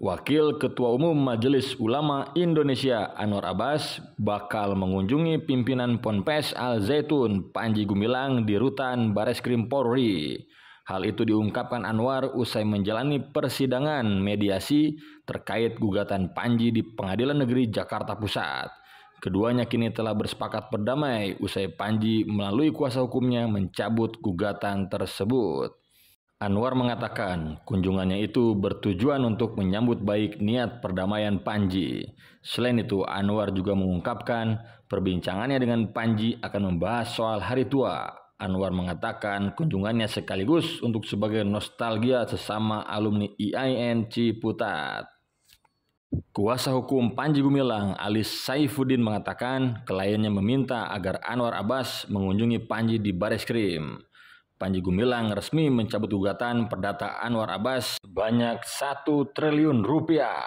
Wakil Ketua Umum Majelis Ulama Indonesia Anwar Abbas bakal mengunjungi pimpinan Ponpes Al Zaitun Panji Gumilang di Rutan Bareskrim Polri. Hal itu diungkapkan Anwar usai menjalani persidangan mediasi terkait gugatan Panji di Pengadilan Negeri Jakarta Pusat. Keduanya kini telah bersepakat berdamai usai Panji melalui kuasa hukumnya mencabut gugatan tersebut. Anwar mengatakan kunjungannya itu bertujuan untuk menyambut baik niat perdamaian Panji. Selain itu, Anwar juga mengungkapkan perbincangannya dengan Panji akan membahas soal hari tua. Anwar mengatakan kunjungannya sekaligus untuk sebagai nostalgia sesama alumni IAIN Ciputat. Kuasa hukum Panji Gumilang, Alis Saifuddin mengatakan kliennya meminta agar Anwar Abbas mengunjungi Panji di Bareskrim. Panji Gumilang resmi mencabut gugatan perdata Anwar Abbas sebanyak 1 triliun rupiah.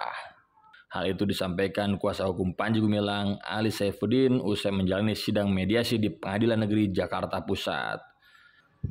Hal itu disampaikan kuasa hukum Panji Gumilang Ali Saifuddin usai menjalani sidang mediasi di Pengadilan Negeri Jakarta Pusat.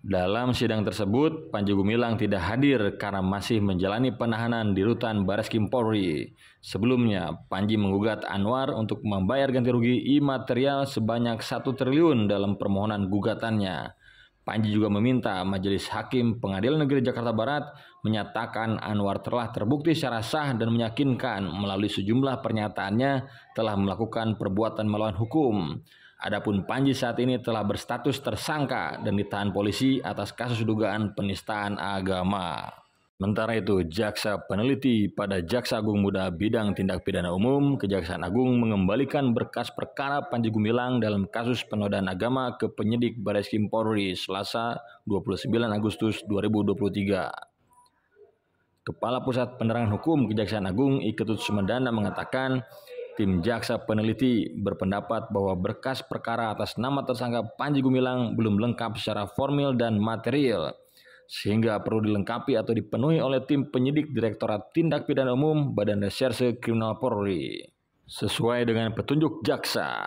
Dalam sidang tersebut, Panji Gumilang tidak hadir karena masih menjalani penahanan di rutan Baris Kim Polri. Sebelumnya, Panji menggugat Anwar untuk membayar ganti rugi imaterial sebanyak 1 triliun dalam permohonan gugatannya. Panji juga meminta Majelis Hakim Pengadilan Negeri Jakarta Barat menyatakan Anwar telah terbukti secara sah dan meyakinkan melalui sejumlah pernyataannya telah melakukan perbuatan melawan hukum. Adapun Panji saat ini telah berstatus tersangka dan ditahan polisi atas kasus dugaan penistaan agama. Sementara itu, jaksa peneliti pada Jaksa Agung Muda Bidang Tindak Pidana Umum, Kejaksaan Agung mengembalikan berkas perkara Panji Gumilang dalam kasus penodaan agama ke penyidik Baris Polri Selasa 29 Agustus 2023. Kepala Pusat Penerangan Hukum Kejaksaan Agung Iketut Sumedana mengatakan, tim jaksa peneliti berpendapat bahwa berkas perkara atas nama tersangka Panji Gumilang belum lengkap secara formil dan material sehingga perlu dilengkapi atau dipenuhi oleh tim penyidik Direktorat Tindak Pidana Umum Badan Reserse Kriminal Polri. Sesuai dengan petunjuk jaksa,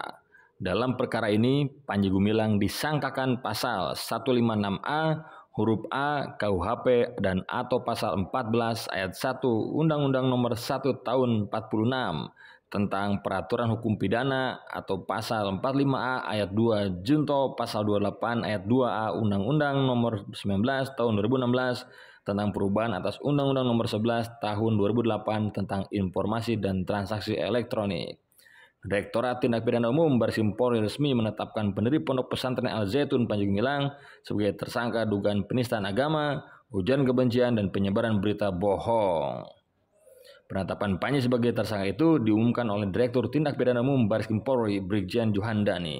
dalam perkara ini Panji Gumilang disangkakan pasal 156A huruf A KUHP dan atau pasal 14 ayat 1 Undang-Undang Nomor 1 Tahun 46 tentang peraturan hukum pidana atau pasal 45A ayat 2 Junto pasal 28 ayat 2A Undang-Undang nomor 19 tahun 2016 tentang perubahan atas Undang-Undang nomor 11 tahun 2008 tentang informasi dan transaksi elektronik. Direktorat Tindak Pidana Umum Barsimpori resmi menetapkan pendiri Pondok Pesantren Al Zaitun Panjung Milang sebagai tersangka dugaan penistaan agama, hujan kebencian dan penyebaran berita bohong. Penetapan Panji sebagai tersangka itu diumumkan oleh Direktur Tindak Pidana Umum Baris Krim Polri Brigjen Johandani.